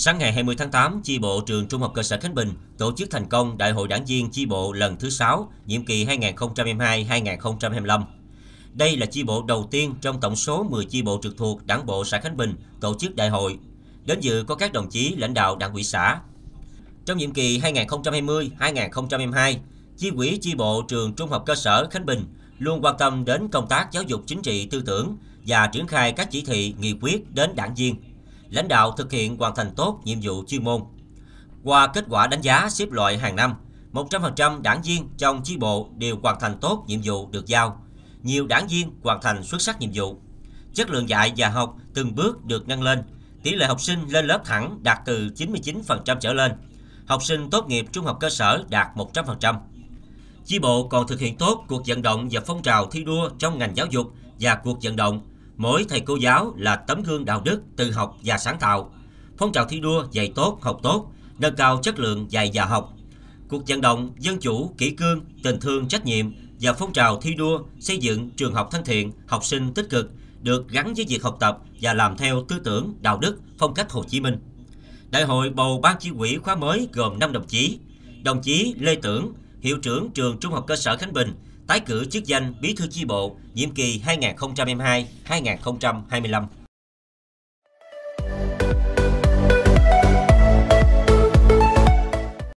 Sáng ngày 20 tháng 8, chi bộ trường Trung học cơ sở Khánh Bình tổ chức thành công Đại hội đảng viên chi bộ lần thứ 6, nhiệm kỳ 2022-2025. Đây là chi bộ đầu tiên trong tổng số 10 chi bộ trực thuộc Đảng bộ xã Khánh Bình tổ chức đại hội. Đến dự có các đồng chí lãnh đạo Đảng ủy xã. Trong nhiệm kỳ 2020-2022, chi ủy chi bộ trường Trung học cơ sở Khánh Bình luôn quan tâm đến công tác giáo dục chính trị tư tưởng và triển khai các chỉ thị, nghị quyết đến đảng viên lãnh đạo thực hiện hoàn thành tốt nhiệm vụ chuyên môn. Qua kết quả đánh giá xếp loại hàng năm, 100% đảng viên trong chi bộ đều hoàn thành tốt nhiệm vụ được giao. Nhiều đảng viên hoàn thành xuất sắc nhiệm vụ. Chất lượng dạy và học từng bước được nâng lên. Tỷ lệ học sinh lên lớp thẳng đạt từ 99% trở lên. Học sinh tốt nghiệp trung học cơ sở đạt 100%. Chi bộ còn thực hiện tốt cuộc vận động và phong trào thi đua trong ngành giáo dục và cuộc vận động Mỗi thầy cô giáo là tấm gương đạo đức, tự học và sáng tạo. Phong trào thi đua dạy tốt, học tốt, nâng cao chất lượng dạy và học. Cuộc vận động dân chủ, kỷ cương, tình thương, trách nhiệm và phong trào thi đua xây dựng trường học thân thiện, học sinh tích cực được gắn với việc học tập và làm theo tư tưởng, đạo đức, phong cách Hồ Chí Minh. Đại hội bầu ban chỉ ủy khóa mới gồm 5 đồng chí. Đồng chí Lê Tưởng, hiệu trưởng trường Trung học cơ sở Khánh Bình, tái cử chức danh bí thư chi bộ nhiệm kỳ 2022-2025.